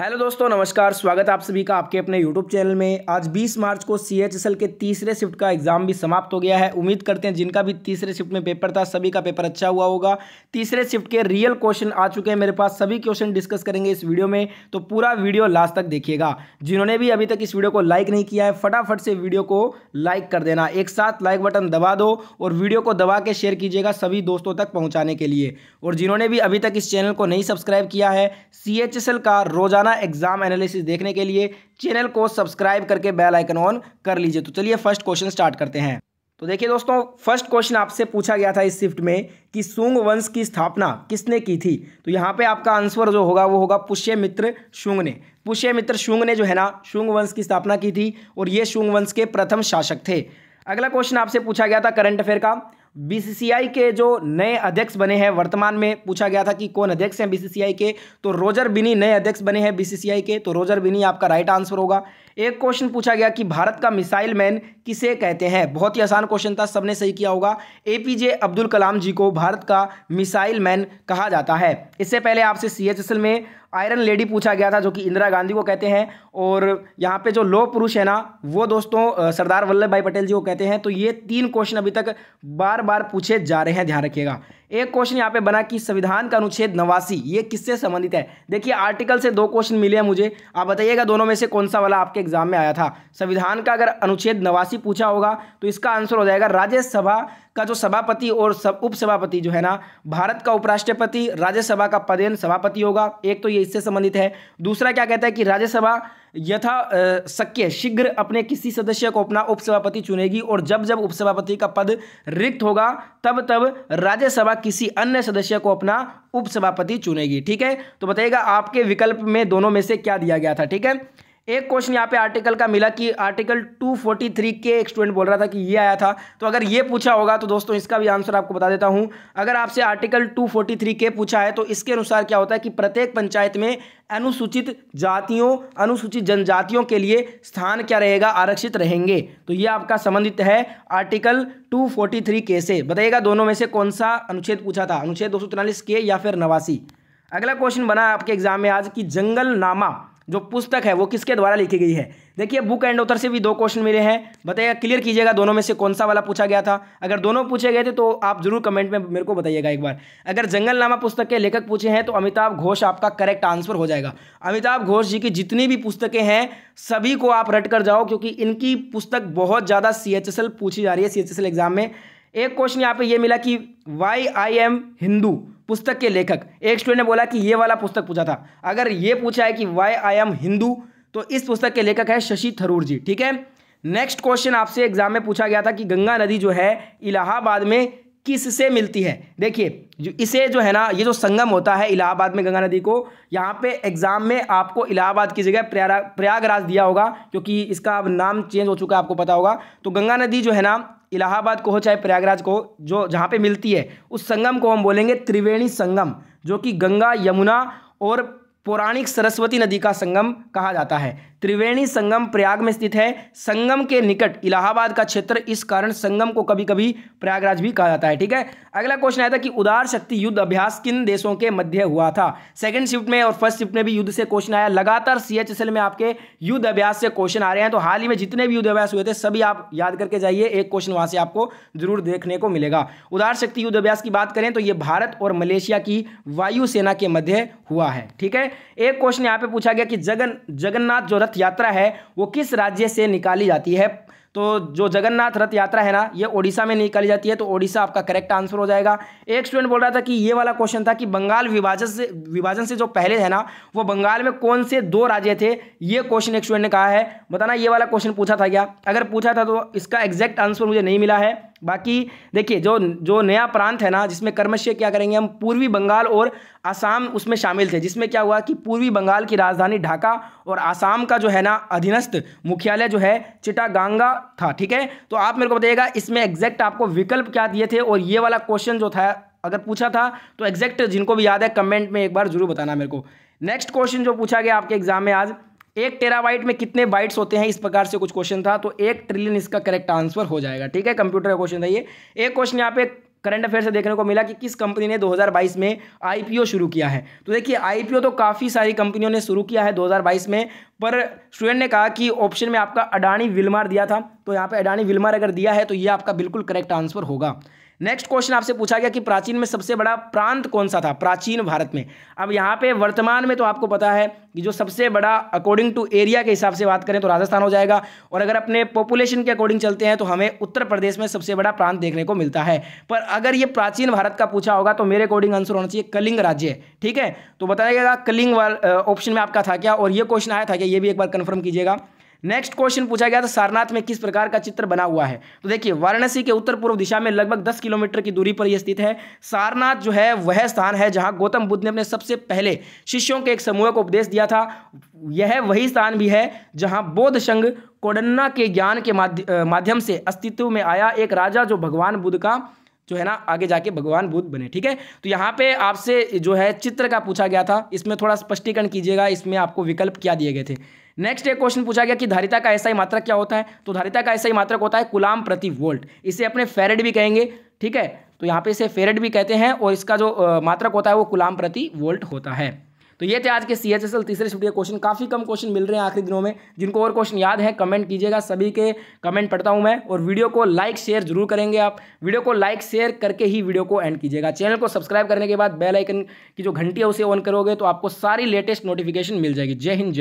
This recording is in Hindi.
हेलो दोस्तों नमस्कार स्वागत आप सभी का आपके अपने यूट्यूब चैनल में आज 20 मार्च को सीएचएसएल के तीसरे शिफ्ट का एग्ज़ाम भी समाप्त हो गया है उम्मीद करते हैं जिनका भी तीसरे शिफ्ट में पेपर था सभी का पेपर अच्छा हुआ होगा तीसरे शिफ्ट के रियल क्वेश्चन आ चुके हैं मेरे पास सभी क्वेश्चन डिस्कस करेंगे इस वीडियो में तो पूरा वीडियो लास्ट तक देखिएगा जिन्होंने भी अभी तक इस वीडियो को लाइक नहीं किया है फटाफट से वीडियो को लाइक कर देना एक साथ लाइक बटन दबा दो और वीडियो को दबा के शेयर कीजिएगा सभी दोस्तों तक पहुँचाने के लिए और जिन्होंने भी अभी तक इस चैनल को नहीं सब्सक्राइब किया है सी का रोजाना रोज़ाना एग्जाम एनालिसिस देखने के लिए चैनल को सब्सक्राइब करके बेल आइकन ऑन कर लीजिए तो चलिए फर्स्ट क्वेश्चन स्टार्ट करते हैं तो देखिए दोस्तों फर्स्ट क्वेश्चन आपसे पूछा गया था इस शिफ्ट में कि सुंग वंश की स्थापना किसने की थी तो यहाँ पे आपका आंसर जो होगा वो होगा पुष्यमित्र शुंग ने पुष्यमित्र शुंग ने जो है ना शुंग वंश की स्थापना की थी और ये शुंग वंश के प्रथम शासक थे अगला क्वेश्चन आपसे पूछा गया था करंट अफेयर का बीसीसीआई के जो नए अध्यक्ष बने हैं वर्तमान में पूछा गया था कि कौन अध्यक्ष हैं बीसीसीआई के तो रोजर बिनी नए अध्यक्ष बने हैं बीसीसीआई के तो रोजर बिनी आपका राइट आंसर होगा एक क्वेश्चन पूछा गया कि भारत का मिसाइल मैन किसे कहते हैं बहुत ही आसान क्वेश्चन था सबने सही किया होगा एपीजे अब्दुल कलाम जी को भारत का मिसाइल मैन कहा जाता है इससे पहले आपसे एल में आयरन लेडी पूछा गया था जो कि इंदिरा गांधी को कहते हैं और यहाँ पे जो लोह पुरुष है ना वो दोस्तों सरदार वल्लभ भाई पटेल जी को कहते हैं तो ये तीन क्वेश्चन अभी तक बार बार पूछे जा रहे हैं ध्यान रखिएगा एक क्वेश्चन यहाँ पे बना कि संविधान का अनुच्छेद नवासी ये किससे संबंधित है देखिए आर्टिकल से दो क्वेश्चन मिले हैं मुझे आप बताइएगा दोनों में से कौन सा वाला आपके एग्जाम में आया था संविधान का अगर अनुच्छेद नवासी पूछा होगा तो इसका आंसर हो जाएगा राज्यसभा का जो सभापति और सब उपसभापति जो है ना भारत का उपराष्ट्रपति राज्यसभा का पदेन सभापति होगा एक तो ये इससे संबंधित है दूसरा क्या कहता है कि राज्यसभा यथा शक्य शीघ्र अपने किसी सदस्य को अपना उपसभापति चुनेगी और जब जब उपसभापति का पद रिक्त होगा तब तब राज्यसभा किसी अन्य सदस्य को अपना उपसभापति चुनेगी ठीक है तो बताइएगा आपके विकल्प में दोनों में से क्या दिया गया था ठीक है एक क्वेश्चन यहाँ पे आर्टिकल का मिला कि आर्टिकल 243 के एक स्टूडेंट बोल रहा था कि ये आया था तो अगर ये पूछा होगा तो दोस्तों इसका भी आंसर आपको बता देता हूँ अगर आपसे आर्टिकल 243 के पूछा है तो इसके अनुसार क्या होता है कि प्रत्येक पंचायत में अनुसूचित जातियों अनुसूचित जनजातियों के लिए स्थान क्या रहेगा आरक्षित रहेंगे तो ये आपका संबंधित है आर्टिकल 243 के से बताइएगा दोनों में से कौन सा अनुच्छेद पूछा था अनुच्छेद दो के या फिर नवासी अगला क्वेश्चन बना आपके एग्जाम में आज कि जंगल नामा जो पुस्तक है वो किसके द्वारा लिखी गई है देखिए बुक एंड ऑथर से भी दो क्वेश्चन मिले हैं बताइएगा क्लियर कीजिएगा दोनों में से कौन सा वाला पूछा गया था अगर दोनों पूछे गए थे तो आप जरूर कमेंट में मेरे को बताइएगा एक बार अगर जंगलनामा पुस्तक के लेखक पूछे हैं तो अमिताभ घोष आपका करेक्ट आंसर हो जाएगा अमिताभ घोष जी की जितनी भी पुस्तकें हैं सभी को आप रट कर जाओ क्योंकि इनकी पुस्तक बहुत ज़्यादा सी पूछी जा रही है सी एग्ज़ाम में एक क्वेश्चन यहाँ पर ये मिला कि वाई आई एम हिंदू पुस्तक के लेखक एक स्टूडेंट ने बोला कि ये वाला पुस्तक पूछा था अगर ये पूछा है कि वाई आई एम हिंदू तो इस पुस्तक के लेखक है शशि थरूर जी ठीक है नेक्स्ट क्वेश्चन आपसे एग्जाम में पूछा गया था कि गंगा नदी जो है इलाहाबाद में किससे मिलती है देखिए जो इसे जो है ना ये जो संगम होता है इलाहाबाद में गंगा नदी को यहाँ पे एग्जाम में आपको इलाहाबाद की जगह प्रयाग प्रयागराज दिया होगा क्योंकि इसका अब नाम चेंज हो चुका है आपको पता होगा तो गंगा नदी जो है ना इलाहाबाद को हो चाहे प्रयागराज को जो जहाँ पे मिलती है उस संगम को हम बोलेंगे त्रिवेणी संगम जो कि गंगा यमुना और पौराणिक सरस्वती नदी का संगम कहा जाता है त्रिवेणी संगम प्रयाग में स्थित है संगम के निकट इलाहाबाद का क्षेत्र इस कारण संगम को कभी कभी प्रयागराज भी कहा जाता है ठीक है अगला क्वेश्चन आया था कि उदार शक्ति युद्ध अभ्यास किन देशों के मध्य हुआ था सेकंड शिफ्ट में और फर्स्ट शिफ्ट में भी युद्ध से क्वेश्चन आया लगातार सी में आपके युद्ध अभ्यास से क्वेश्चन आ रहे हैं तो हाल ही में जितने भी युद्ध अभ्यास हुए थे सभी आप याद करके जाइए एक क्वेश्चन वहां से आपको जरूर देखने को मिलेगा उदार शक्ति युद्ध अभ्यास की बात करें तो ये भारत और मलेशिया की वायुसेना के मध्य हुआ है ठीक है एक क्वेश्चन यहाँ पे पूछा गया कि जगन जगन्नाथ जो रथ यात्रा है वो किस राज्य से निकाली जाती है तो जो जगन्नाथ रथ यात्रा है ना ये ओडिशा में निकाली जाती है तो ओडिशा आपका करेक्ट आंसर हो जाएगा एक स्टूडेंट बोल रहा था कि ये वाला क्वेश्चन था कि बंगाल विभाजन से विभाजन से जो पहले है ना वो बंगाल में कौन से दो राज्य थे ये क्वेश्चन एक स्टूडेंट ने कहा है बताना ये वाला क्वेश्चन पूछा था क्या अगर पूछा था तो इसका एग्जैक्ट आंसर मुझे नहीं मिला है बाकी देखिए जो जो नया प्रांत है ना जिसमें कर्मश्य क्या करेंगे हम पूर्वी बंगाल और आसाम उसमें शामिल थे जिसमें क्या हुआ कि पूर्वी बंगाल की राजधानी ढाका और आसाम का जो है ना अधीनस्थ मुख्यालय जो है चिटागांगा था ठीक है तो आप मेरे को बताइएगा इसमें एग्जैक्ट आपको विकल्प क्या दिए थे और ये वाला क्वेश्चन जो था अगर पूछा था तो एग्जैक्ट जिनको भी याद है कमेंट में एक बार जरूर बताना मेरे को नेक्स्ट क्वेश्चन जो पूछा गया आपके एग्जाम में आज एक टेराबाइट में कितने बाइट्स होते हैं इस प्रकार से कुछ क्वेश्चन था तो एक ट्रिलियन इसका करेक्ट आंसर हो जाएगा ठीक है कंप्यूटर का क्वेश्चन था ये एक क्वेश्चन यहाँ पे करंट अफेयर से देखने को मिला कि किस कंपनी ने 2022 में आईपीओ शुरू किया है तो देखिए आईपीओ तो काफ़ी सारी कंपनियों ने शुरू किया है 2022 में पर स्टूडेंट ने कहा कि ऑप्शन में आपका अडानी विलमार दिया था तो यहाँ पे अडानी विलमार अगर दिया है तो ये आपका बिल्कुल करेक्ट आंसर होगा नेक्स्ट क्वेश्चन आपसे पूछा गया कि प्राचीन में सबसे बड़ा प्रांत कौन सा था प्राचीन भारत में अब यहाँ पे वर्तमान में तो आपको पता है कि जो सबसे बड़ा अकॉर्डिंग टू एरिया के हिसाब से बात करें तो राजस्थान हो जाएगा और अगर अपने पॉपुलेशन के अकॉर्डिंग चलते हैं तो हमें उत्तर प्रदेश में सबसे बड़ा प्रांत देखने को मिलता है पर अगर ये प्राचीन भारत का पूछा होगा तो मेरे अकॉर्डिंग आंसर होना चाहिए कलिंग राज्य ठीक है तो बताइएगा कलिंग ऑप्शन में आपका था क्या और ये क्वेश्चन आया था क्या ये भी एक बार कन्फर्म कीजिएगा नेक्स्ट क्वेश्चन पूछा गया था सारनाथ में किस प्रकार का चित्र बना हुआ है तो देखिए वाराणसी के उत्तर पूर्व दिशा में लगभग दस किलोमीटर की दूरी पर यह स्थित है सारनाथ जो है वह स्थान है जहां गौतम बुद्ध ने अपने सबसे पहले शिष्यों के एक समूह को उपदेश दिया था यह वही स्थान भी है जहाँ बौद्ध संघ कोडन्ना के ज्ञान के माध्यम से अस्तित्व में आया एक राजा जो भगवान बुद्ध का जो है ना आगे जाके भगवान बुद्ध बने ठीक है तो यहाँ पे आपसे जो है चित्र का पूछा गया था इसमें थोड़ा स्पष्टीकरण कीजिएगा इसमें आपको विकल्प क्या दिए गए थे नेक्स्ट एक क्वेश्चन पूछा गया कि धारिता का ऐसा ही मात्रक क्या होता है तो धारिता का ऐसा ही मात्रक होता है कुलाम प्रति वोल्ट इसे अपने फेरेड भी कहेंगे ठीक है तो यहाँ पे इसे फेरेड भी कहते हैं और इसका जो मात्रक होता है वो कुलाम प्रति वोल्ट होता है तो ये थे आज के सी एच एस एल तीसरे छुट्टी के क्वेश्चन काफ़ी कम क्वेश्चन मिल रहे हैं आखिरी दिनों में जिनको और क्वेश्चन याद है कमेंट कीजिएगा सभी के कमेंट पढ़ता हूं मैं और वीडियो को लाइक शेयर जरूर करेंगे आप वीडियो को लाइक शेयर करके ही वीडियो को एंड कीजिएगा चैनल को सब्सक्राइब करने के बाद बेलाइकन की जो घंटी है उसे ऑन करोगे तो आपको सारी लेटेस्ट नोटिफिकेशन मिल जाएगी जय हिंद जय